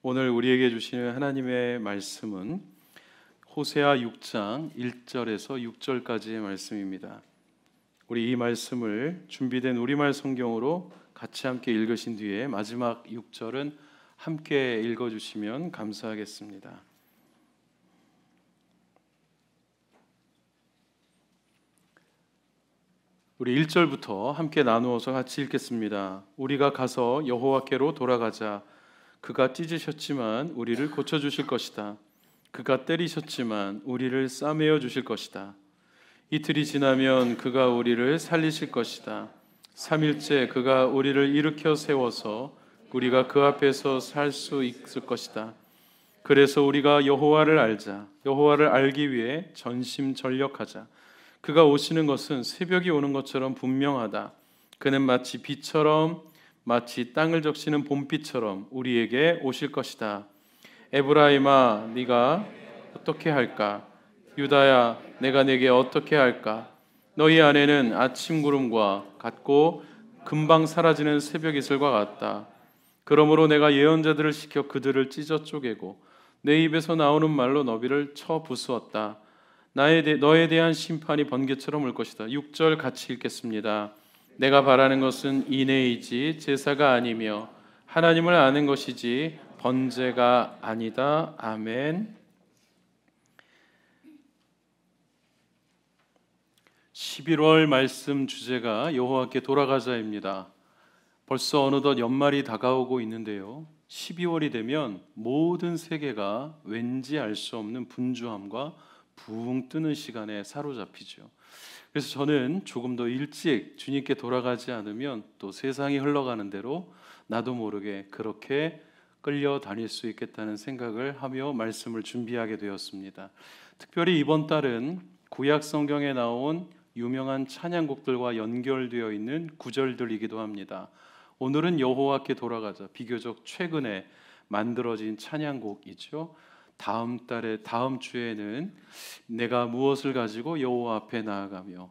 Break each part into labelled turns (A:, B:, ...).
A: 오늘 우리에게 주시는 하나님의 말씀은 호세아 6장 1절에서 6절까지의 말씀입니다. 우리 이 말씀을 준비된 우리말 성경으로 같이 함께 읽으신 뒤에 마지막 6절은 함께 읽어 주시면 감사하겠습니다. 우리 1절부터 함께 나누어서 같이 읽겠습니다. 우리가 가서 여호와께로 돌아가자. 그가 찢으셨지만 우리를 고쳐 주실 것이다. 그가 때리셨지만 우리를 싸매어 주실 것이다. 이틀이 지나면 그가 우리를 살리실 것이다. 3일째 그가 우리를 일으켜 세워서 우리가 그 앞에서 살 수 있을 것이다. 그래서 우리가 여호와를 알자. 여호와를 알기 위해 전심 전력하자. 그가 오시는 것은 새벽이 오는 것처럼 분명하다. 그는 마치 비처럼 마치 땅을 적시는 봄비처럼 우리에게 오실 것이다. 에브라임아 네가 어떻게 할까? 유다야 내가 네게 어떻게 할까? 너희 안에는 아침 구름과 같고 금방 사라지는 새벽 이슬과 같다. 그러므로 내가 예언자들을 시켜 그들을 찢어 쪼개고 내 입에서 나오는 말로 너비를 쳐 부수었다. 나에 대, 너에 대한 심판이 번개처럼 올 것이다. 6절 같이 읽겠습니다. 내가 바라는 것은 인애이지 제사가 아니며 하나님을 아는 것이지 번제가 아니다. 아멘. 십일월 말씀 주제가 여호와께 돌아가자입니다. 벌써 어느덧 연말이 다가오고 있는데요. 12월이 되면 모든 세계가 왠지 알 수 없는 분주함과 붕 뜨는 시간에 사로잡히죠. 그래서 저는 조금 더 일찍 주님께 돌아가지 않으면 또 세상이 흘러가는 대로 나도 모르게 그렇게 끌려다닐 수 있겠다는 생각을 하며 말씀을 준비하게 되었습니다. 특별히 이번 달은 구약 성경에 나온 유명한 찬양곡들과 연결되어 있는 구절들이기도 합니다. 오늘은 여호와께 돌아가자 비교적 최근에 만들어진 찬양곡이죠. 다음 달에 다음 주에는 내가 무엇을 가지고 여호와 앞에 나아가며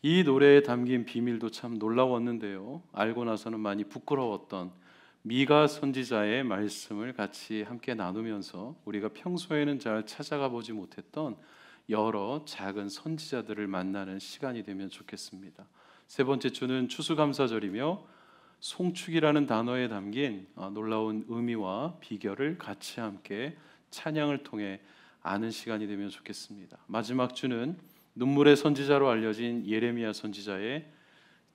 A: 이 노래에 담긴 비밀도 참 놀라웠는데요. 알고 나서는 많이 부끄러웠던 미가 선지자의 말씀을 같이 함께 나누면서 우리가 평소에는 잘 찾아가 보지 못했던 여러 작은 선지자들을 만나는 시간이 되면 좋겠습니다. 세 번째 주는 추수감사절이며 송축이라는 단어에 담긴 어, 놀라운 의미와 비결을 같이 함께 찬양을 통해 아는 시간이 되면 좋겠습니다. 마지막 주는 눈물의 선지자로 알려진 예레미야 선지자의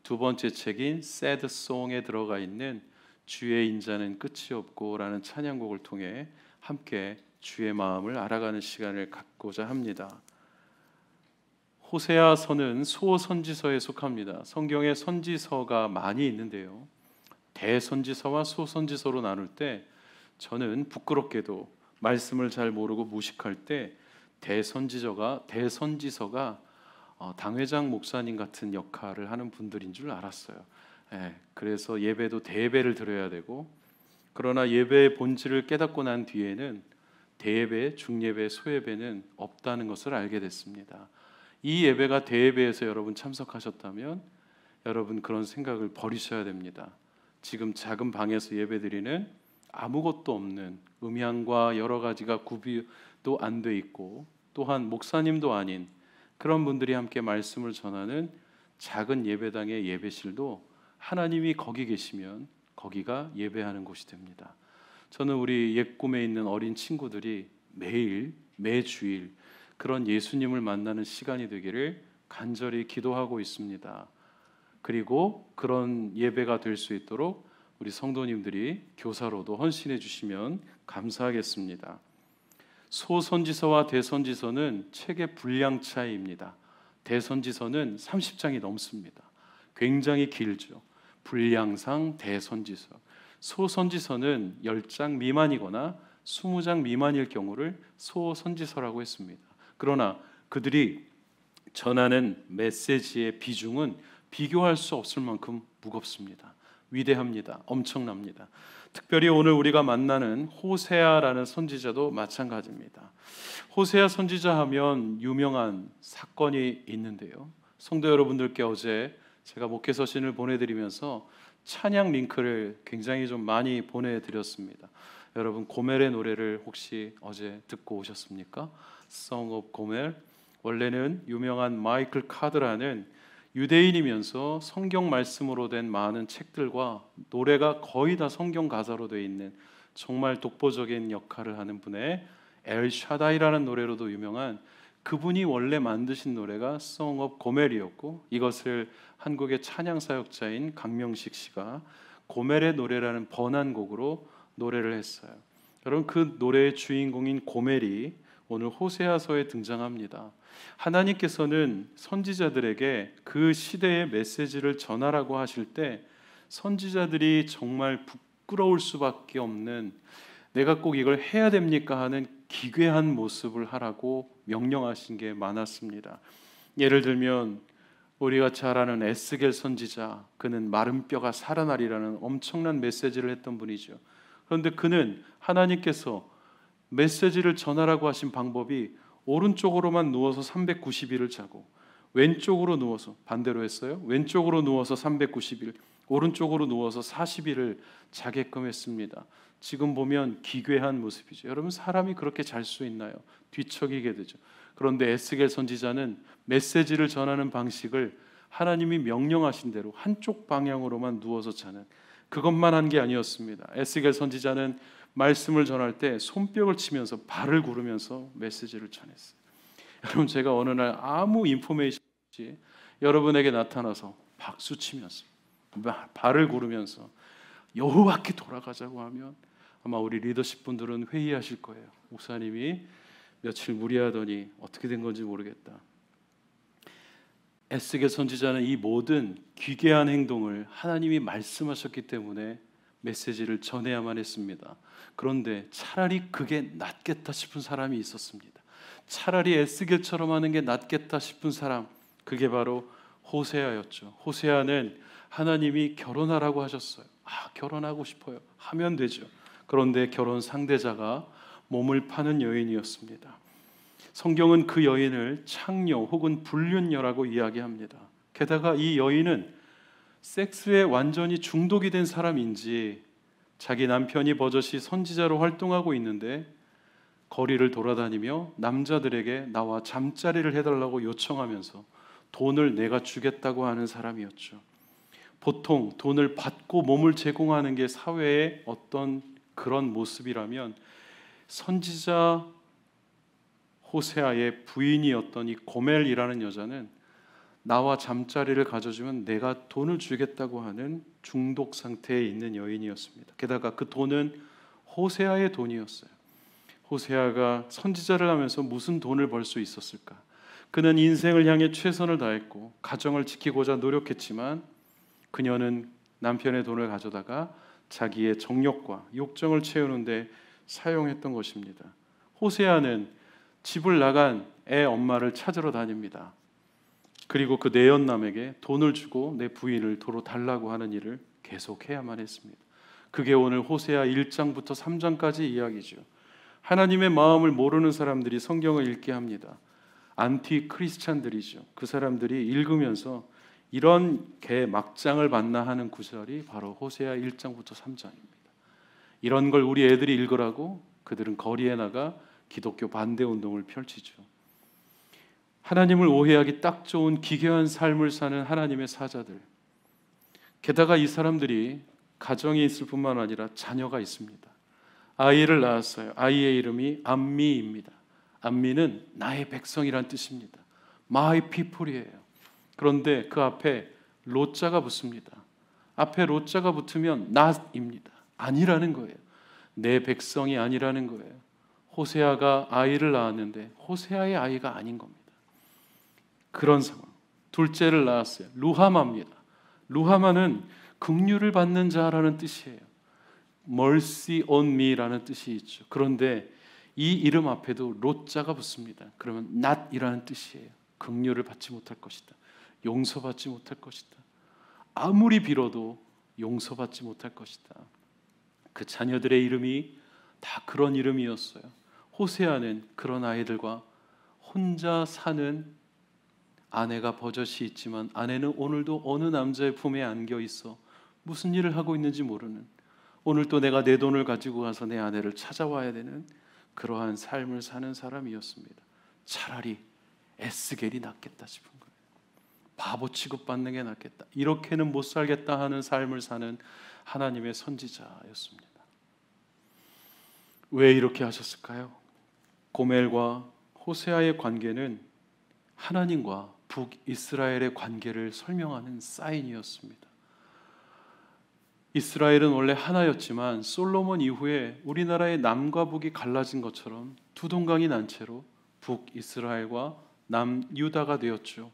A: 두 번째 책인 새드 송에 들어가 있는 주의 인자는 끝이 없고라는 찬양곡을 통해 함께 주의 마음을 알아가는 시간을 갖고자 합니다. 호세아서는 소선지서에 속합니다. 성경에 선지서가 많이 있는데요. 대선지서와 소선지서로 나눌 때 저는 부끄럽게도 말씀을 잘 모르고 무식할 때 대선지저가 대선지서가 어, 당회장 목사님 같은 역할을 하는 분들인 줄 알았어요. 예, 그래서 예배도 대배를 드려야 되고 그러나 예배의 본질을 깨닫고 난 뒤에는 대배 중예배, 소예배는 없다는 것을 알게 됐습니다. 이 예배가 대배에서 여러분 참석하셨다면 여러분 그런 생각을 버리셔야 됩니다. 지금 작은 방에서 예배드리는 아무것도 없는 음향과 여러 가지가 구비도 안 돼 있고 또한 목사님도 아닌 그런 분들이 함께 말씀을 전하는 작은 예배당의 예배실도 하나님이 거기 계시면 거기가 예배하는 곳이 됩니다. 저는 우리 옛 꿈에 있는 어린 친구들이 매일 매주일 그런 예수님을 만나는 시간이 되기를 간절히 기도하고 있습니다. 그리고 그런 예배가 될 수 있도록 우리 성도님들이 교사로도 헌신해 주시면 감사하겠습니다. 소선지서와 대선지서는 책의 분량 차이입니다. 대선지서는 30장이 넘습니다. 굉장히 길죠. 분량상 대선지서. 소선지서는 10장 미만이거나 20장 미만일 경우를 소선지서라고 했습니다. 그러나 그들이 전하는 메시지의 비중은 비교할 수 없을 만큼 무겁습니다. 위대합니다. 엄청납니다. 특별히 오늘 우리가 만나는 호세아라는 선지자도 마찬가지입니다. 호세아 선지자 하면 유명한 사건이 있는데요. 성도 여러분들께 어제 제가 목회 서신을 보내드리면서 찬양 링크를 굉장히 좀 많이 보내드렸습니다. 여러분 고멜의 노래를 혹시 어제 듣고 오셨습니까? Song of Gomer 원래는 유명한 마이클 카드라는 유대인이면서 성경 말씀으로 된 많은 책들과 노래가 거의 다 성경 가사로 되어 있는 정말 독보적인 역할을 하는 분의 엘 샤다이라는 노래로도 유명한 그분이 원래 만드신 노래가 Song of 고멜이었고 이것을 한국의 찬양 사역자인 강명식 씨가 고멜의 노래라는 번안곡으로 노래를 했어요. 여러분 그 노래의 주인공인 고멜이 오늘 호세아서에 등장합니다. 하나님께서는 선지자들에게 그 시대의 메시지를 전하라고 하실 때 선지자들이 정말 부끄러울 수밖에 없는 내가 꼭 이걸 해야 됩니까 하는 기괴한 모습을 하라고 명령하신 게 많았습니다. 예를 들면 우리가 잘 아는 에스겔 선지자 그는 마른 뼈가 살아나리라는 엄청난 메시지를 했던 분이죠. 그런데 그는 하나님께서 메시지를 전하라고 하신 방법이 오른쪽으로만 누워서 390일을 자고 왼쪽으로 누워서 반대로 했어요. 왼쪽으로 누워서 390일, 오른쪽으로 누워서 40일을 자게끔 했습니다. 지금 보면 기괴한 모습이죠. 여러분 사람이 그렇게 잘 수 있나요? 뒤척이게 되죠. 그런데 에스겔 선지자는 메시지를 전하는 방식을 하나님이 명령하신 대로 한쪽 방향으로만 누워서 자는 그것만 한 게 아니었습니다. 에스겔 선지자는 말씀을 전할 때 손뼉을 치면서 발을 구르면서 메시지를 전했어요. 여러분 제가 어느 날 아무 인포메이션 없이 여러분에게 나타나서 박수 치면서 발을 구르면서 여호와께 돌아가자고 하면 아마 우리 리더십 분들은 회의하실 거예요. 목사님이 며칠 무리하더니 어떻게 된 건지 모르겠다. 애쓰게 선지자는 이 모든 기괴한 행동을 하나님이 말씀하셨기 때문에 메시지를 전해야만 했습니다. 그런데 차라리 그게 낫겠다 싶은 사람이 있었습니다. 차라리 에스겔처럼 하는 게 낫겠다 싶은 사람, 그게 바로 호세아였죠. 호세아는 하나님이 결혼하라고 하셨어요. 아, 결혼하고 싶어요. 하면 되죠. 그런데 결혼 상대자가 몸을 파는 여인이었습니다. 성경은 그 여인을 창녀 혹은 불륜녀라고 이야기합니다. 게다가 이 여인은 섹스에 완전히 중독이 된 사람인지 자기 남편이 버젓이 선지자로 활동하고 있는데 거리를 돌아다니며 남자들에게 나와 잠자리를 해달라고 요청하면서 돈을 내가 주겠다고 하는 사람이었죠. 보통 돈을 받고 몸을 제공하는 게 사회의 어떤 그런 모습이라면 선지자 호세아의 부인이었던 이 고멜이라는 여자는 나와 잠자리를 가져주면 내가 돈을 주겠다고 하는 중독 상태에 있는 여인이었습니다. 게다가 그 돈은 호세아의 돈이었어요. 호세아가 선지자를 하면서 무슨 돈을 벌 수 있었을까? 그는 인생을 향해 최선을 다했고 가정을 지키고자 노력했지만 그녀는 남편의 돈을 가져다가 자기의 정욕과 욕정을 채우는데 사용했던 것입니다. 호세아는 집을 나간 애 엄마를 찾으러 다닙니다. 그리고 그 내연남에게 돈을 주고 내 부인을 도로 달라고 하는 일을 계속해야만 했습니다. 그게 오늘 호세아 1장부터 3장까지 이야기죠. 하나님의 마음을 모르는 사람들이 성경을 읽게 합니다. 안티 크리스찬들이죠. 그 사람들이 읽으면서 이런 개 막장을 만나 하는 구절이 바로 호세아 1장부터 3장입니다. 이런 걸 우리 애들이 읽으라고 그들은 거리에 나가 기독교 반대 운동을 펼치죠. 하나님을 오해하기 딱 좋은 기괴한 삶을 사는 하나님의 사자들. 게다가 이 사람들이 가정에 있을 뿐만 아니라 자녀가 있습니다. 아이를 낳았어요. 아이의 이름이 안미입니다. 안미는 나의 백성이란 뜻입니다. My people이에요. 그런데 그 앞에 로자가 붙습니다. 앞에 로자가 붙으면 n 입니다 아니라는 거예요. 내 백성이 아니라는 거예요. 호세아가 아이를 낳았는데 호세아의 아이가 아닌 겁니다. 그런 상황. 둘째를 낳았어요. 루하마입니다. 루하마는 긍휼을 받는 자라는 뜻이에요. mercy on me라는 뜻이 있죠. 그런데 이 이름 앞에도 롯자가 붙습니다. 그러면 not이라는 뜻이에요. 긍휼을 받지 못할 것이다. 용서받지 못할 것이다. 아무리 빌어도 용서받지 못할 것이다. 그 자녀들의 이름이 다 그런 이름이었어요. 호세아는 그런 아이들과 혼자 사는 아내가 버젓이 있지만 아내는 오늘도 어느 남자의 품에 안겨 있어 무슨 일을 하고 있는지 모르는 오늘 또 내가 내 돈을 가지고 가서 내 아내를 찾아와야 되는 그러한 삶을 사는 사람이었습니다. 차라리 에스겔이 낫겠다 싶은 거예요. 바보 취급받는 게 낫겠다. 이렇게는 못 살겠다 하는 삶을 사는 하나님의 선지자였습니다. 왜 이렇게 하셨을까요? 고멜과 호세아의 관계는 하나님과 북이스라엘의 관계를 설명하는 사인이었습니다. 이스라엘은 원래 하나였지만 솔로몬 이후에 우리나라의 남과 북이 갈라진 것처럼 두 동강이 난 채로 북이스라엘과 남유다가 되었죠.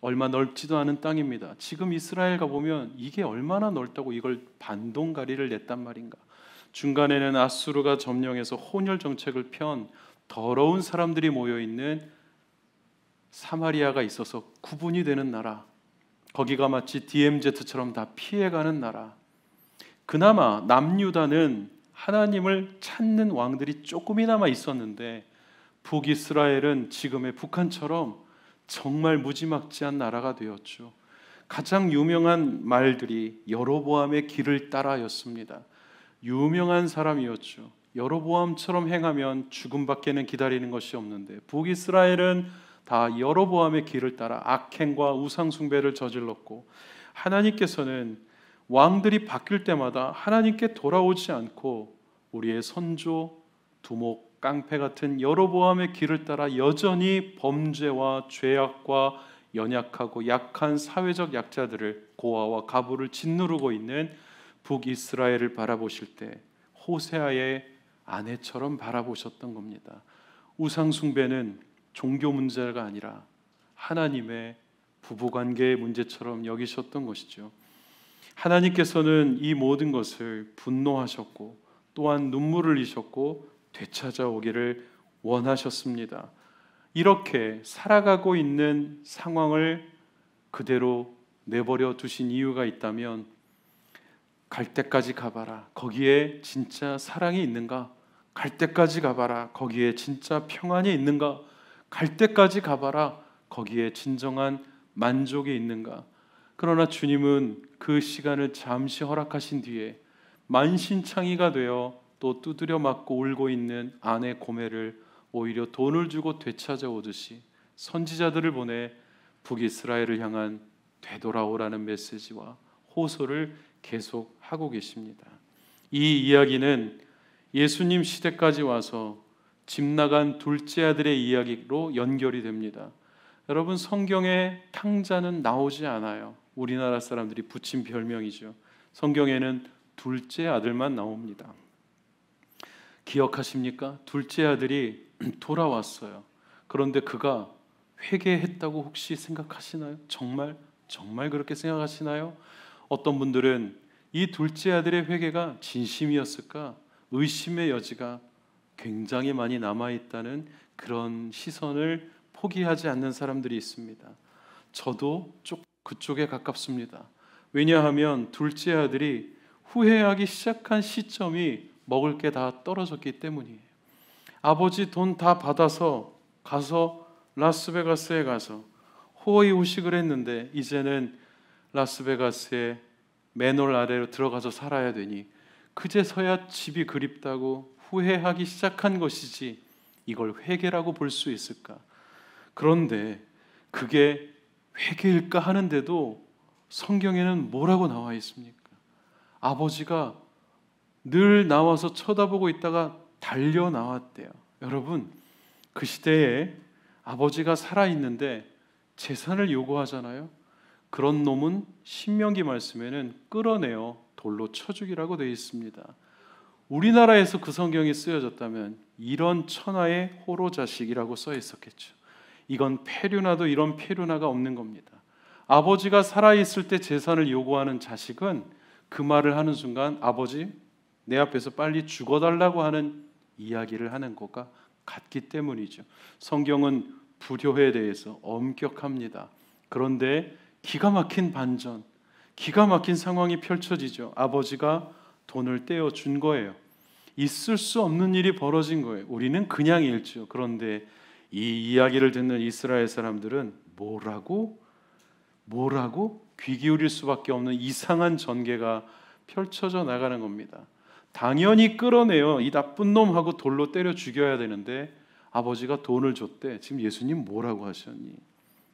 A: 얼마 넓지도 않은 땅입니다. 지금 이스라엘 가보면 이게 얼마나 넓다고 이걸 반동가리를 냈단 말인가. 중간에는 아수르가 점령해서 혼혈 정책을 편 더러운 사람들이 모여 있는 사마리아가 있어서 구분이 되는 나라, 거기가 마치 DMZ처럼 다 피해가는 나라. 그나마 남유다는 하나님을 찾는 왕들이 조금이나마 있었는데 북이스라엘은 지금의 북한처럼 정말 무지막지한 나라가 되었죠. 가장 유명한 말들이 여로보암의 길을 따라였습니다. 유명한 사람이었죠. 여로보암처럼 행하면 죽음밖에는 기다리는 것이 없는데 북이스라엘은 다 여로보암의 길을 따라 악행과 우상 숭배를 저질렀고 하나님께서는 왕들이 바뀔 때마다 하나님께 돌아오지 않고 우리의 선조 두목 깡패 같은 여로보암의 길을 따라 여전히 범죄와 죄악과 연약하고 약한 사회적 약자들을 고아와 가부를 짓누르고 있는 북이스라엘을 바라보실 때 호세아의 아내처럼 바라보셨던 겁니다. 우상 숭배는 종교 문제가 아니라 하나님의 부부 관계의 문제처럼 여기셨던 것이죠. 하나님께서는 이 모든 것을 분노하셨고 또한 눈물을 흘리셨고 되찾아오기를 원하셨습니다. 이렇게 살아가고 있는 상황을 그대로 내버려 두신 이유가 있다면 갈 때까지 가봐라. 거기에 진짜 사랑이 있는가? 갈 때까지 가봐라. 거기에 진짜 평안이 있는가? 갈 때까지 가봐라. 거기에 진정한 만족이 있는가? 그러나 주님은 그 시간을 잠시 허락하신 뒤에 만신창이가 되어 또 두드려 맞고 울고 있는 아내 고매를 오히려 돈을 주고 되찾아오듯이 선지자들을 보내 북이스라엘을 향한 되돌아오라는 메시지와 호소를 계속하고 계십니다. 이 이야기는 예수님 시대까지 와서 집 나간 둘째 아들의 이야기로 연결이 됩니다. 여러분 성경에 탕자는 나오지 않아요. 우리나라 사람들이 붙인 별명이죠. 성경에는 둘째 아들만 나옵니다. 기억하십니까? 둘째 아들이 돌아왔어요. 그런데 그가 회개했다고 혹시 생각하시나요? 정말 정말 그렇게 생각하시나요? 어떤 분들은 이 둘째 아들의 회개가 진심이었을까 의심의 여지가 굉장히 많이 남아 있다는 그런 시선을 포기하지 않는 사람들이 있습니다. 저도 쪽 그쪽에 가깝습니다. 왜냐하면 둘째 아들이 후회하기 시작한 시점이 먹을 게 다 떨어졌기 때문이에요. 아버지 돈 다 받아서 가서 라스베가스에 가서 호의 호식을 했는데 이제는 라스베가스의 맨홀 아래로 들어가서 살아야 되니 그제서야 집이 그립다고 후회하기 시작한 것이지 이걸 회개라고 볼 수 있을까? 그런데 그게 회개일까 하는데도 성경에는 뭐라고 나와 있습니까? 아버지가 늘 나와서 쳐다보고 있다가 달려 나왔대요. 여러분, 그 시대에 아버지가 살아있는데 재산을 요구하잖아요. 그런 놈은 신명기 말씀에는 끌어내어 돌로 쳐죽이라고 되어 있습니다. 우리나라에서 그 성경이 쓰여졌다면 이런 천하의 호로 자식이라고 써 있었겠죠. 이건 폐류나도 이런 폐류나가 없는 겁니다. 아버지가 살아 있을 때 재산을 요구하는 자식은 그 말을 하는 순간 아버지 내 앞에서 빨리 죽어달라고 하는 이야기를 하는 것과 같기 때문이죠. 성경은 불효에 대해서 엄격합니다. 그런데 기가 막힌 반전, 기가 막힌 상황이 펼쳐지죠. 아버지가 돈을 떼어 준 거예요. 있을 수 없는 일이 벌어진 거예요. 우리는 그냥 읽죠. 그런데 이 이야기를 듣는 이스라엘 사람들은 뭐라고 뭐라고 귀 기울일 수밖에 없는 이상한 전개가 펼쳐져 나가는 겁니다. 당연히 끌어내요. 이 나쁜 놈하고 돌로 때려 죽여야 되는데 아버지가 돈을 줬대. 지금 예수님 뭐라고 하셨니?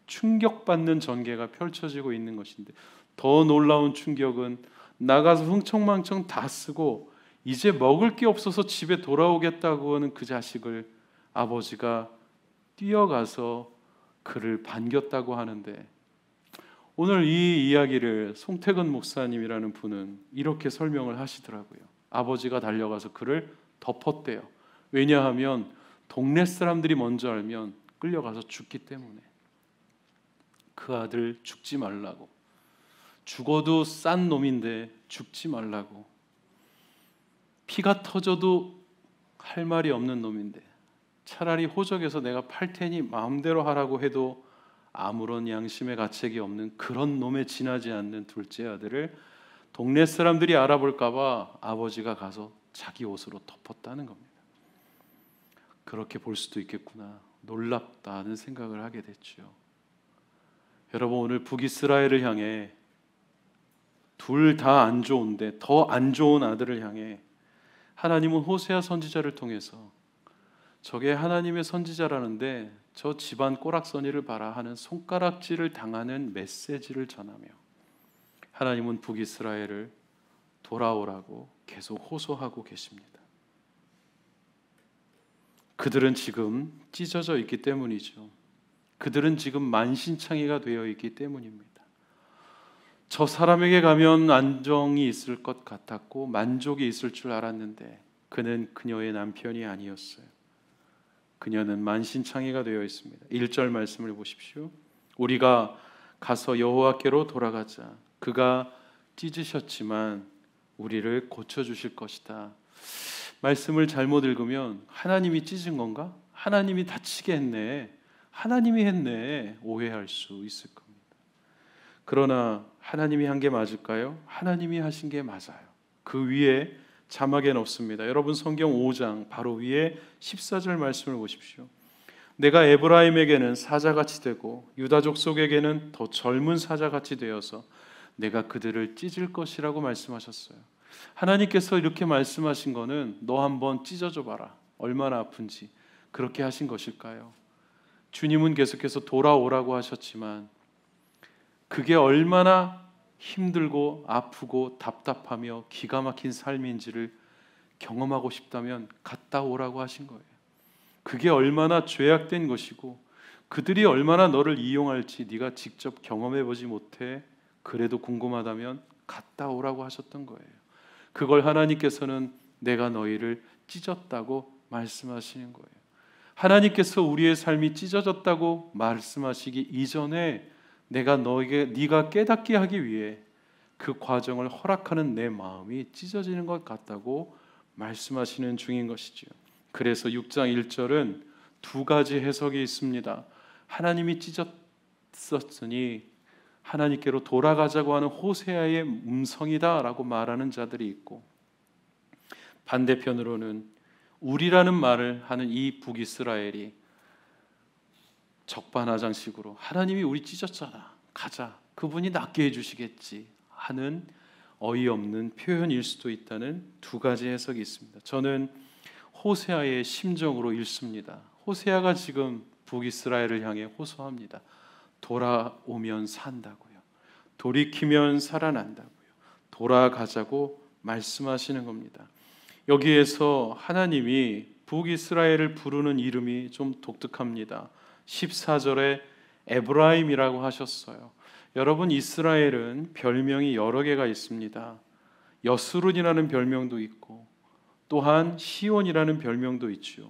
A: 충격받는 전개가 펼쳐지고 있는 것인데 더 놀라운 충격은 나가서 흥청망청 다 쓰고 이제 먹을 게 없어서 집에 돌아오겠다고 하는 그 자식을 아버지가 뛰어가서 그를 반겼다고 하는데 오늘 이 이야기를 송태근 목사님이라는 분은 이렇게 설명을 하시더라고요. 아버지가 달려가서 그를 덮었대요. 왜냐하면 동네 사람들이 먼저 알면 끌려가서 죽기 때문에 그 아들 죽지 말라고 죽어도 싼 놈인데 죽지 말라고. 피가 터져도 할 말이 없는 놈인데 차라리 호적에서 내가 팔 테니 마음대로 하라고 해도 아무런 양심의 가책이 없는 그런 놈에 지나지 않는 둘째 아들을 동네 사람들이 알아볼까봐 아버지가 가서 자기 옷으로 덮었다는 겁니다. 그렇게 볼 수도 있겠구나. 놀랍다는 생각을 하게 됐죠. 여러분 오늘 북이스라엘을 향해 둘다안 좋은데 더 안 좋은 아들을 향해 하나님은 호세아 선지자를 통해서 저게 하나님의 선지자라는데 저 집안 꼬락서니를 바라 하는 손가락질을 당하는 메시지를 전하며 하나님은 북이스라엘을 돌아오라고 계속 호소하고 계십니다. 그들은 지금 찢어져 있기 때문이죠. 그들은 지금 만신창이가 되어 있기 때문입니다. 저 사람에게 가면 안정이 있을 것 같았고 만족이 있을 줄 알았는데 그는 그녀의 남편이 아니었어요. 그녀는 만신창이가 되어 있습니다. 1절 말씀을 보십시오. 우리가 가서 여호와께로 돌아가자. 그가 찢으셨지만 우리를 고쳐 주실 것이다. 말씀을 잘못 읽으면 하나님이 찢은 건가? 하나님이 다치게 했네. 하나님이 했네. 오해할 수 있을 겁니다. 그러나 하나님이 한 게 맞을까요? 하나님이 하신 게 맞아요. 그 위에 자막엔 없습니다. 여러분 성경 5장 바로 위에 14절 말씀을 보십시오. 내가 에브라임에게는 사자같이 되고 유다족 속에게는 더 젊은 사자같이 되어서 내가 그들을 찢을 것이라고 말씀하셨어요. 하나님께서 이렇게 말씀하신 거는 너 한번 찢어줘 봐라. 얼마나 아픈지. 그렇게 하신 것일까요? 주님은 계속해서 돌아오라고 하셨지만 그게 얼마나 힘들고 아프고 답답하며 기가 막힌 삶인지를 경험하고 싶다면 갔다 오라고 하신 거예요. 그게 얼마나 죄악된 것이고 그들이 얼마나 너를 이용할지 네가 직접 경험해 보지 못해 그래도 궁금하다면 갔다 오라고 하셨던 거예요. 그걸 하나님께서는 내가 너희를 찢었다고 말씀하시는 거예요. 하나님께서 우리의 삶이 찢어졌다고 말씀하시기 이전에 내가 너에게 네가 깨닫게 하기 위해 그 과정을 허락하는 내 마음이 찢어지는 것 같다고 말씀하시는 중인 것이지요. 그래서 6장 1절은 두 가지 해석이 있습니다. 하나님이 찢었었으니 하나님께로 돌아가자고 하는 호세아의 음성이다라고 말하는 자들이 있고 반대편으로는 우리라는 말을 하는 이 북이스라엘이 적반하장식으로 하나님이 우리 찢었잖아. 가자. 그분이 낫게 해주시겠지 하는 어이없는 표현일 수도 있다는 두 가지 해석이 있습니다. 저는 호세아의 심정으로 읽습니다. 호세아가 지금 북이스라엘을 향해 호소합니다. 돌아오면 산다고요. 돌이키면 살아난다고요. 돌아가자고 말씀하시는 겁니다. 여기에서 하나님이 북이스라엘을 부르는 이름이 좀 독특합니다. 14절에 에브라임이라고 하셨어요. 여러분 이스라엘은 별명이 여러 개가 있습니다. 여수룬이라는 별명도 있고 또한 시온이라는 별명도 있지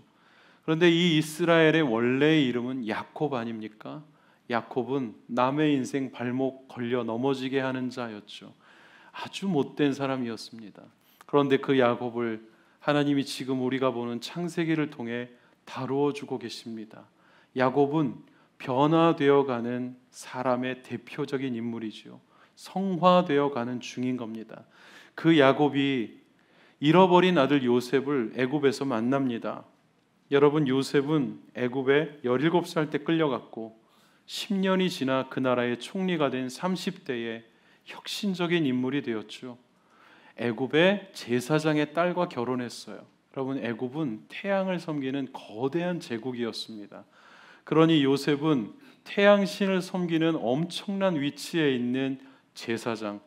A: 그런데 이 이스라엘의 원래의 이름은 야곱 아닙니까? 야곱은 남의 인생 발목 걸려 넘어지게 하는 자였죠. 아주 못된 사람이었습니다. 그런데 그 야곱을 하나님이 지금 우리가 보는 창세기를 통해 다루어 주고 계십니다. 야곱은 변화되어가는 사람의 대표적인 인물이지요. 성화되어가는 중인 겁니다. 그 야곱이 잃어버린 아들 요셉을 애굽에서 만납니다. 여러분 요셉은 애굽에 17살 때 끌려갔고 10년이 지나 그 나라의 총리가 된3 0대에 혁신적인 인물이 되었죠. 애굽의 제사장의 딸과 결혼했어요. 여러분 애굽은 태양을 섬기는 거대한 제국이었습니다. 그러니 요셉은 태양신을 섬기는 엄청난 위치에 있는 제사장,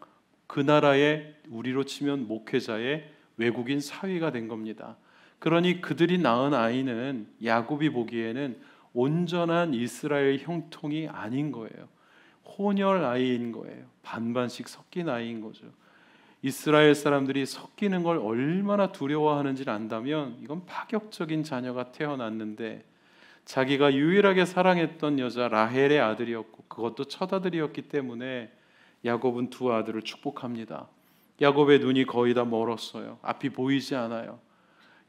A: 그 나라의 우리로 치면 목회자의 외국인 사위가 된 겁니다. 그러니 그들이 낳은 아이는 야곱이 보기에는 온전한 이스라엘 형통이 아닌 거예요. 혼혈 아이인 거예요. 반반씩 섞인 아이인 거죠. 이스라엘 사람들이 섞이는 걸 얼마나 두려워하는지를 안다면 이건 파격적인 자녀가 태어났는데 자기가 유일하게 사랑했던 여자 라헬의 아들이었고 그것도 첫 아들이었기 때문에 야곱은 두 아들을 축복합니다. 야곱의 눈이 거의 다 멀었어요. 앞이 보이지 않아요.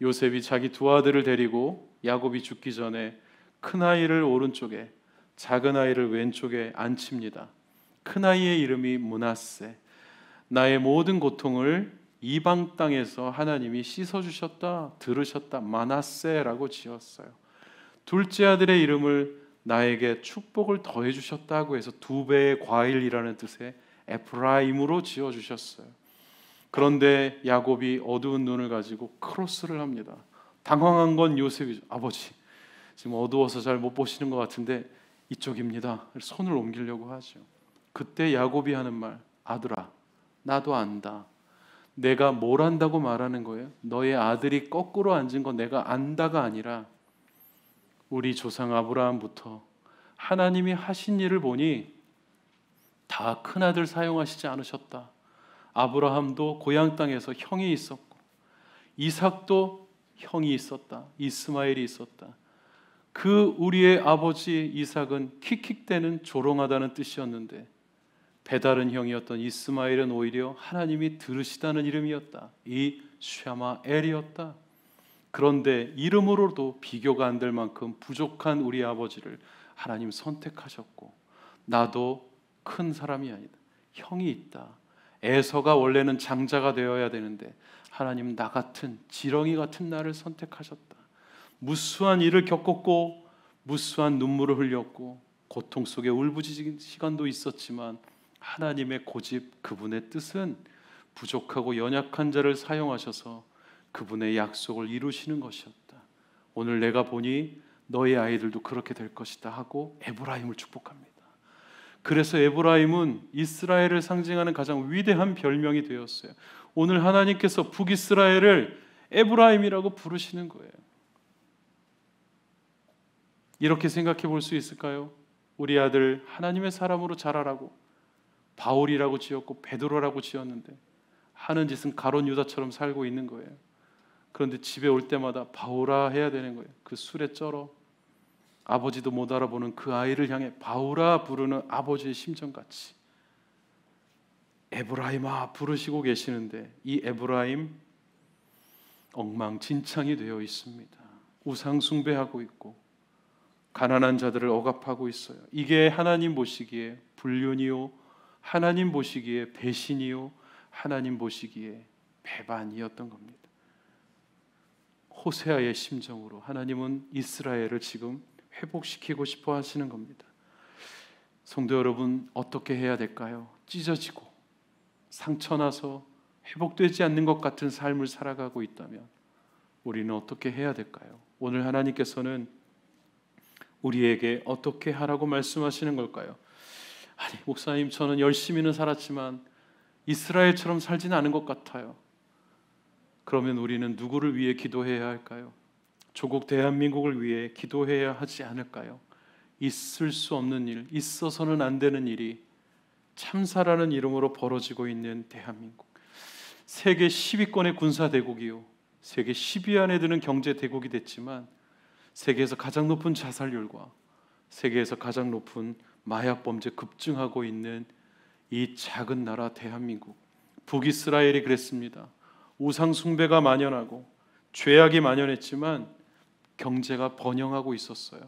A: 요셉이 자기 두 아들을 데리고 야곱이 죽기 전에 큰 아이를 오른쪽에 작은 아이를 왼쪽에 앉힙니다. 큰 아이의 이름이 문하세. 나의 모든 고통을 이방 땅에서 하나님이 씻어 주셨다, 들으셨다, 마나세라고 지었어요. 둘째 아들의 이름을 나에게 축복을 더해 주셨다고 해서 두 배의 과일이라는 뜻의 에프라임으로 지어 주셨어요. 그런데 야곱이 어두운 눈을 가지고 크로스를 합니다. 당황한 건 요셉이죠. 아버지, 지금 어두워서 잘 못 보시는 것 같은데 이쪽입니다. 손을 옮기려고 하죠. 그때 야곱이 하는 말, 아들아, 나도 안다. 내가 뭘 안다고 말하는 거예요? 너의 아들이 거꾸로 앉은 거 내가 안다가 아니라 우리 조상 아브라함부터 하나님이 하신 일을 보니 다 큰아들 사용하시지 않으셨다. 아브라함도 고향 땅에서 형이 있었고 이삭도 형이 있었다. 이스마엘이 있었다. 그 우리의 아버지 이삭은 킥킥대는 조롱하다는 뜻이었는데 배다른 형이었던 이스마엘은 오히려 하나님이 들으시다는 이름이었다. 이 쉐마엘이었다. 그런데 이름으로도 비교가 안 될 만큼 부족한 우리 아버지를 하나님 선택하셨고 나도 큰 사람이 아니다. 형이 있다. 에서가 원래는 장자가 되어야 되는데 하나님 나 같은 지렁이 같은 나를 선택하셨다. 무수한 일을 겪었고 무수한 눈물을 흘렸고 고통 속에 울부짖은 시간도 있었지만 하나님의 고집 그분의 뜻은 부족하고 연약한 자를 사용하셔서 그분의 약속을 이루시는 것이었다. 오늘 내가 보니 너의 아이들도 그렇게 될 것이다 하고 에브라임을 축복합니다. 그래서 에브라임은 이스라엘을 상징하는 가장 위대한 별명이 되었어요. 오늘 하나님께서 북이스라엘을 에브라임이라고 부르시는 거예요. 이렇게 생각해 볼 수 있을까요? 우리 아들 하나님의 사람으로 자라라고 바울이라고 지었고 베드로라고 지었는데 하는 짓은 가론 유다처럼 살고 있는 거예요. 그런데 집에 올 때마다 바오라 해야 되는 거예요. 그 술에 쩔어 아버지도 못 알아보는 그 아이를 향해 바오라 부르는 아버지의 심정같이 에브라임아 부르시고 계시는데 이 에브라임 엉망진창이 되어 있습니다. 우상 숭배하고 있고 가난한 자들을 억압하고 있어요. 이게 하나님 보시기에 불륜이요 하나님 보시기에 배신이요 하나님 보시기에 배반이었던 겁니다. 호세아의 심정으로 하나님은 이스라엘을 지금 회복시키고 싶어 하시는 겁니다. 성도 여러분, 어떻게 해야 될까요? 찢어지고 상처나서 회복되지 않는 것 같은 삶을 살아가고 있다면 우리는 어떻게 해야 될까요? 오늘 하나님께서는 우리에게 어떻게 하라고 말씀하시는 걸까요? 아니, 목사님, 저는 열심히는 살았지만 이스라엘처럼 살지는 않은 것 같아요. 그러면 우리는 누구를 위해 기도해야 할까요? 조국 대한민국을 위해 기도해야 하지 않을까요? 있을 수 없는 일, 있어서는 안 되는 일이 참사라는 이름으로 벌어지고 있는 대한민국. 세계 10위권의 군사 대국이요. 세계 10위 안에 드는 경제 대국이 됐지만 세계에서 가장 높은 자살률과 세계에서 가장 높은 마약 범죄 급증하고 있는 이 작은 나라 대한민국. 북이스라엘이 그랬습니다. 우상 숭배가 만연하고 죄악이 만연했지만 경제가 번영하고 있었어요.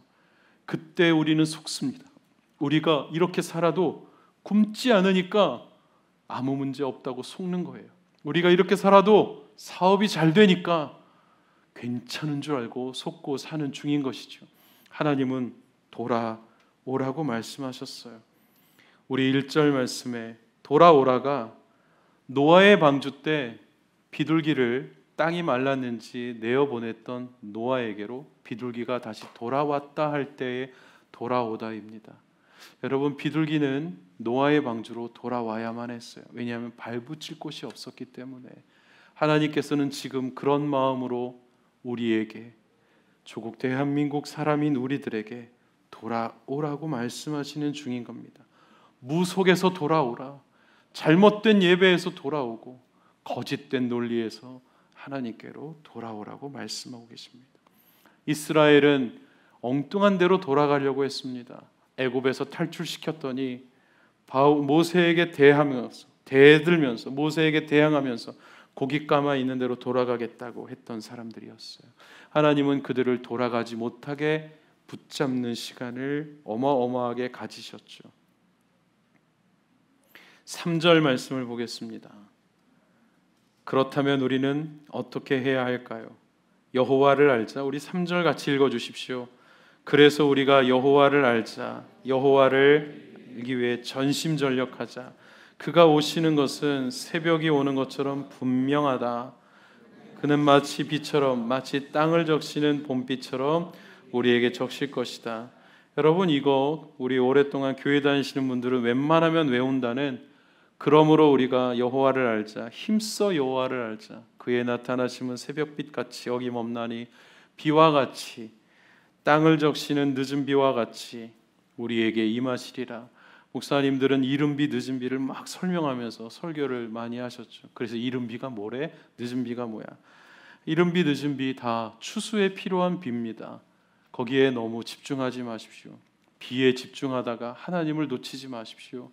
A: 그때 우리는 속습니다. 우리가 이렇게 살아도 굶지 않으니까 아무 문제 없다고 속는 거예요. 우리가 이렇게 살아도 사업이 잘 되니까 괜찮은 줄 알고 속고 사는 중인 것이죠. 하나님은 돌아오라고 말씀하셨어요. 우리 1절 말씀에 돌아오라가 노아의 방주 때 비둘기를 땅이 말랐는지 내어 보냈던 노아에게로 비둘기가 다시 돌아왔다 할 때의 돌아오다입니다. 여러분 비둘기는 노아의 방주로 돌아와야만 했어요. 왜냐하면 발붙일 곳이 없었기 때문에 하나님께서는 지금 그런 마음으로 우리에게 조국 대한민국 사람인 우리들에게 돌아오라고 말씀하시는 중인 겁니다. 무속에서 돌아오라. 잘못된 예배에서 돌아오고 거짓된 논리에서 하나님께로 돌아오라고 말씀하고 계십니다. 이스라엘은 엉뚱한 대로 돌아가려고 했습니다. 애굽에서 탈출시켰더니 모세에게 대하면서 대들면서 모세에게 대항하면서 고기 까마 있는 대로 돌아가겠다고 했던 사람들이었어요. 하나님은 그들을 돌아가지 못하게 붙잡는 시간을 어마어마하게 가지셨죠. 3절 말씀을 보겠습니다. 그렇다면 우리는 어떻게 해야 할까요? 여호와를 알자. 우리 3절 같이 읽어 주십시오. 그래서 우리가 여호와를 알자. 여호와를 알기 위해 전심전력하자. 그가 오시는 것은 새벽이 오는 것처럼 분명하다. 그는 마치 비처럼 마치 땅을 적시는 봄비처럼 우리에게 적실 것이다. 여러분 이거 우리 오랫동안 교회 다니시는 분들은 웬만하면 외운다는 그러므로 우리가 여호와를 알자 힘써 여호와를 알자 그의 나타나심은 새벽빛 같이 어김없나니 비와 같이 땅을 적시는 늦은 비와 같이 우리에게 임하시리라 목사님들은 이른 비 늦은 비를 막 설명하면서 설교를 많이 하셨죠 그래서 이른 비가 뭐래 늦은 비가 뭐야 이른 비 늦은 비 다 추수에 필요한 비입니다 거기에 너무 집중하지 마십시오 비에 집중하다가 하나님을 놓치지 마십시오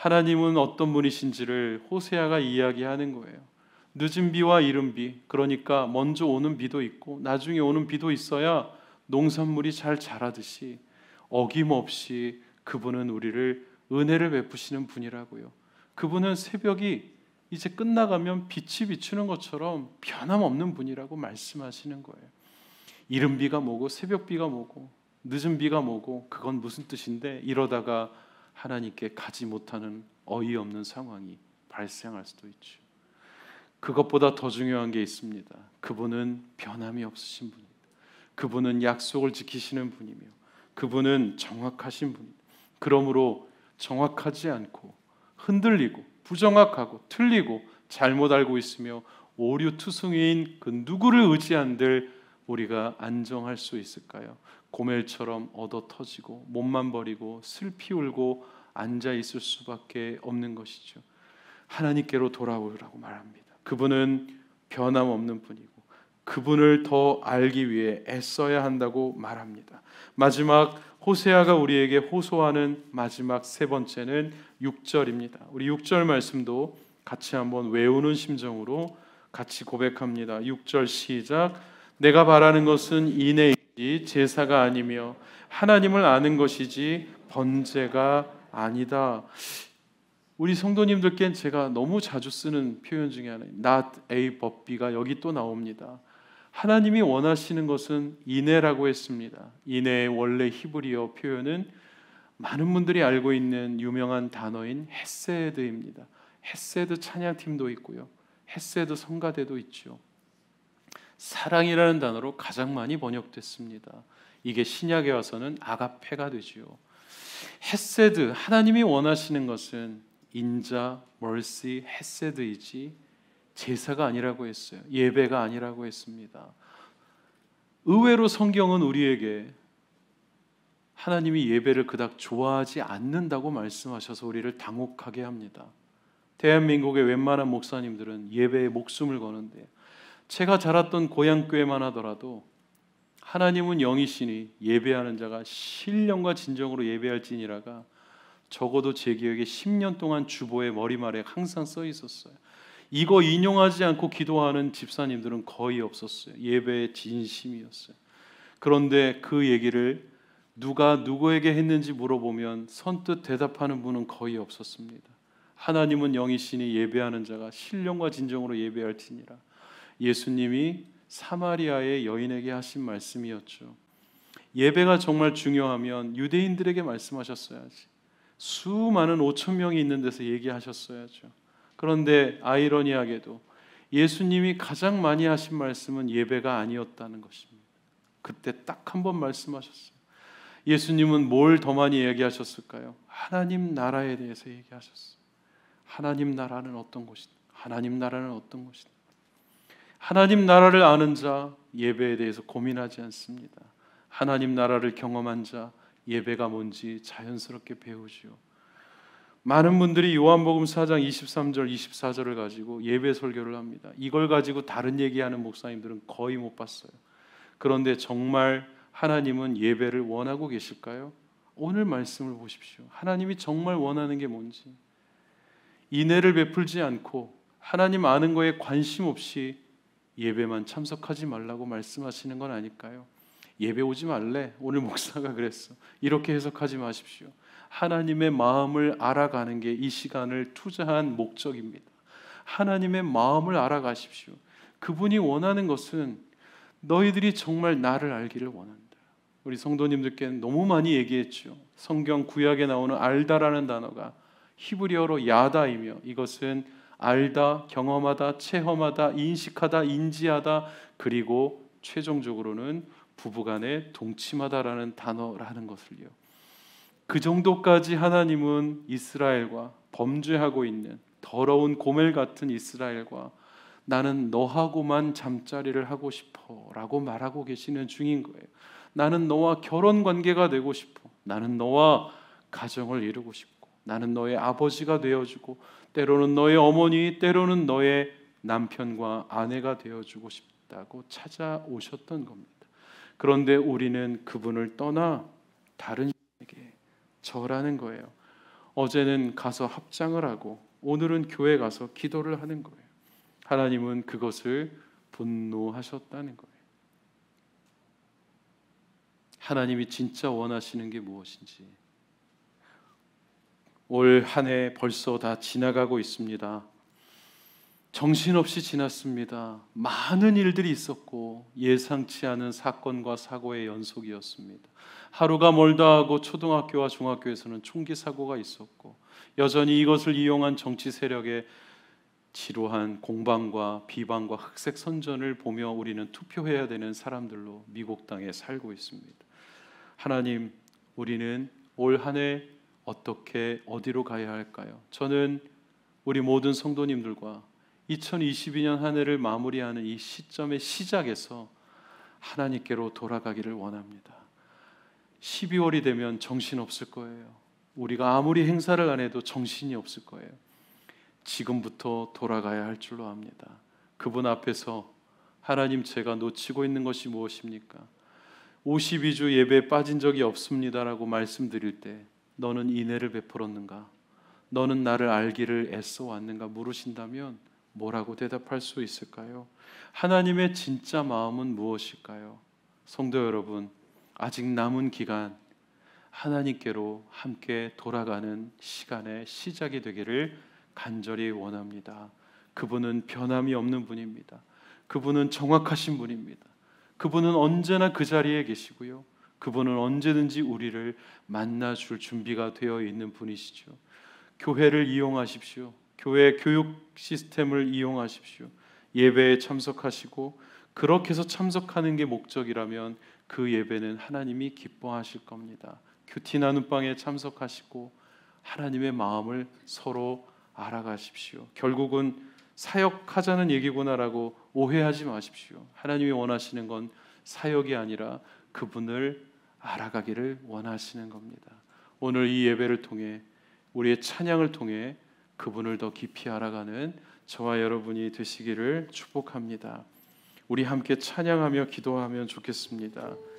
A: 하나님은 어떤 분이신지를 호세아가 이야기하는 거예요. 늦은 비와 이른 비, 그러니까 먼저 오는 비도 있고 나중에 오는 비도 있어야 농산물이 잘 자라듯이 어김없이 그분은 우리를 은혜를 베푸시는 분이라고요. 그분은 새벽이 이제 끝나가면 빛이 비추는 것처럼 변함없는 분이라고 말씀하시는 거예요. 이른 비가 뭐고 새벽 비가 뭐고 늦은 비가 뭐고 그건 무슨 뜻인데 이러다가 하나님께 가지 못하는 어이없는 상황이 발생할 수도 있죠. 그것보다 더 중요한 게 있습니다. 그분은 변함이 없으신 분입니다. 그분은 약속을 지키시는 분이며 그분은 정확하신 분입니다. 그러므로 정확하지 않고 흔들리고 부정확하고 틀리고 잘못 알고 있으며 오류투성이인 그 누구를 의지한들 우리가 안정할 수 있을까요? 고멜처럼 얻어 터지고 몸만 버리고 슬피 울고 앉아 있을 수밖에 없는 것이죠. 하나님께로 돌아오라고 말합니다. 그분은 변함없는 분이고 그분을 더 알기 위해 애써야 한다고 말합니다. 마지막 호세아가 우리에게 호소하는 마지막 세 번째는 6절입니다. 우리 6절 말씀도 같이 한번 외우는 심정으로 같이 고백합니다. 6절 시작. 내가 바라는 것은 이내 제사가 아니며 하나님을 아는 것이지 번제가 아니다. 우리 성도님들께는 제가 너무 자주 쓰는 표현 중에 하나 Not a 법비가 여기 또 나옵니다. 하나님이 원하시는 것은 인애라고 했습니다. 인애의 원래 히브리어 표현은 많은 분들이 알고 있는 유명한 단어인 헤세드입니다. 헤세드 찬양팀도 있고요. 헤세드 성가대도 있죠. 사랑이라는 단어로 가장 많이 번역됐습니다. 이게 신약에 와서는 아가페가 되지요. 헤세드 하나님이 원하시는 것은 인자, 멀시, 헤세드이지 제사가 아니라고 했어요. 예배가 아니라고 했습니다. 의외로 성경은 우리에게 하나님이 예배를 그닥 좋아하지 않는다고 말씀하셔서 우리를 당혹하게 합니다. 대한민국의 웬만한 목사님들은 예배에 목숨을 거는데 제가 자랐던 고향 교회만 하더라도 하나님은 영이시니 예배하는 자가 신령과 진정으로 예배할지니라가 적어도 제 기억에 10년 동안 주보의 머리말에 항상 써 있었어요. 이거 인용하지 않고 기도하는 집사님들은 거의 없었어요. 예배의 진심이었어요. 그런데 그 얘기를 누가 누구에게 했는지 물어보면 선뜻 대답하는 분은 거의 없었습니다. 하나님은 영이시니 예배하는 자가 신령과 진정으로 예배할지니라. 예수님이 사마리아의 여인에게 하신 말씀이었죠. 예배가 정말 중요하면 유대인들에게 말씀하셨어야지. 수많은 5천 명이 있는 데서 얘기하셨어야죠. 그런데 아이러니하게도 예수님이 가장 많이 하신 말씀은 예배가 아니었다는 것입니다. 그때 딱 한 번 말씀하셨어요. 예수님은 뭘 더 많이 얘기하셨을까요? 하나님 나라에 대해서 얘기하셨어요. 하나님 나라는 어떤 곳이든 하나님 나라는 어떤 곳이든 하나님 나라를 아는 자 예배에 대해서 고민하지 않습니다. 하나님 나라를 경험한 자 예배가 뭔지 자연스럽게 배우지요. 많은 분들이 요한복음 4장 23절 24절을 가지고 예배 설교를 합니다. 이걸 가지고 다른 얘기하는 목사님들은 거의 못 봤어요. 그런데 정말 하나님은 예배를 원하고 계실까요? 오늘 말씀을 보십시오. 하나님이 정말 원하는 게 뭔지. 인애를 베풀지 않고 하나님 아는 거에 관심 없이 예배만 참석하지 말라고 말씀하시는 건 아닐까요? 예배 오지 말래. 오늘 목사가 그랬어. 이렇게 해석하지 마십시오. 하나님의 마음을 알아가는 게 이 시간을 투자한 목적입니다. 하나님의 마음을 알아가십시오. 그분이 원하는 것은 너희들이 정말 나를 알기를 원한다. 우리 성도님들께는 너무 많이 얘기했죠. 성경 구약에 나오는 알다라는 단어가 히브리어로 야다이며 이것은 알다, 경험하다, 체험하다, 인식하다, 인지하다, 그리고 최종적으로는 부부간에 동침하다라는 단어라는 것을요. 그 정도까지 하나님은 이스라엘과 범죄하고 있는 더러운 고멜 같은 이스라엘과 나는 너하고만 잠자리를 하고 싶어라고 말하고 계시는 중인 거예요. 나는 너와 결혼 관계가 되고 싶어. 나는 너와 가정을 이루고 싶고 나는 너의 아버지가 되어 주고 때로는 너의 어머니, 때로는 너의 남편과 아내가 되어주고 싶다고 찾아오셨던 겁니다. 그런데 우리는 그분을 떠나 다른 에게 절하는 거예요. 어제는 가서 합장을 하고 오늘은 교회 가서 기도를 하는 거예요. 하나님은 그것을 분노하셨다는 거예요. 하나님이 진짜 원하시는 게 무엇인지 올한해 벌써 다 지나가고 있습니다. 정신없이 지났습니다. 많은 일들이 있었고 예상치 않은 사건과 사고의 연속이었습니다. 하루가 멀다 하고 초등학교와 중학교에서는 총기 사고가 있었고 여전히 이것을 이용한 정치 세력의 지루한 공방과 비방과 흑색 선전을 보며 우리는 투표해야 되는 사람들로 미국 땅에 살고 있습니다. 하나님, 우리는 올 한해 어떻게 어디로 가야 할까요? 저는 우리 모든 성도님들과 2022년 한 해를 마무리하는 이 시점의 시작에서 하나님께로 돌아가기를 원합니다. 12월이 되면 정신 없을 거예요. 우리가 아무리 행사를 안 해도 정신이 없을 거예요. 지금부터 돌아가야 할 줄로 압니다. 그분 앞에서 하나님 제가 놓치고 있는 것이 무엇입니까? 52주 예배에 빠진 적이 없습니다라고 말씀드릴 때 너는 이내를 베풀었는가? 너는 나를 알기를 애써왔는가? 물으신다면 뭐라고 대답할 수 있을까요? 하나님의 진짜 마음은 무엇일까요? 성도 여러분, 아직 남은 기간 하나님께로 함께 돌아가는 시간의 시작이 되기를 간절히 원합니다. 그분은 변함이 없는 분입니다. 그분은 정확하신 분입니다. 그분은 언제나 그 자리에 계시고요. 그분은 언제든지 우리를 만나 줄 준비가 되어 있는 분이시죠. 교회를 이용하십시오. 교회 교육 시스템을 이용하십시오. 예배에 참석하시고 그렇게 해서 참석하는 게 목적이라면 그 예배는 하나님이 기뻐하실 겁니다. 큐티 나눔방에 참석하시고 하나님의 마음을 서로 알아가십시오. 결국은 사역하자는 얘기구나라고 오해하지 마십시오. 하나님이 원하시는 건 사역이 아니라 그분을 알아가기를 원하시는 겁니다. 오늘 이 예배를 통해 우리의 찬양을 통해 그분을 더 깊이 알아가는 저와 여러분이 되시기를 축복합니다. 우리 함께 찬양하며 기도하면 좋겠습니다.